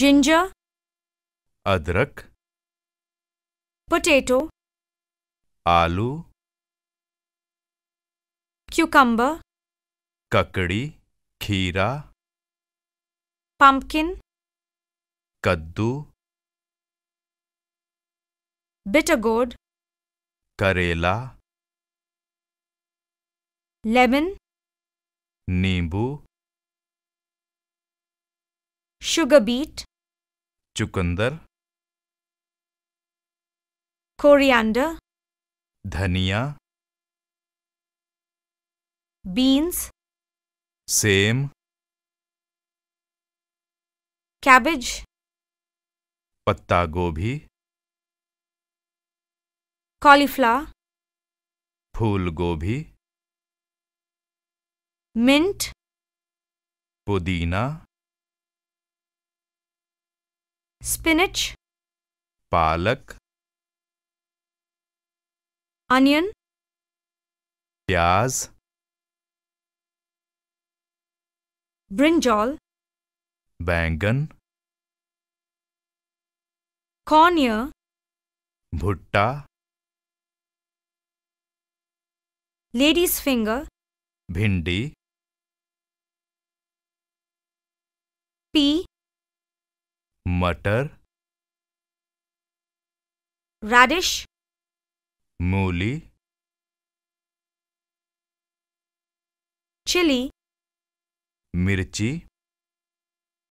ginger अदरक potato आलू cucumber ककड़ी खीरा पंपकिन कद्दू बिटागोड करेला लेमन नींबू sugar beet, chukandar coriander, dhaniya beans, same cabbage, patta gobhi cauliflower, phool gobhi mint, पुदीना स्पिनच पालक अनियन प्याज ब्रिंजॉल बैंगन कॉर्निय भुट्टा लेडीज फिंगर भिंडी पी मटर radish मूली चिली मिर्ची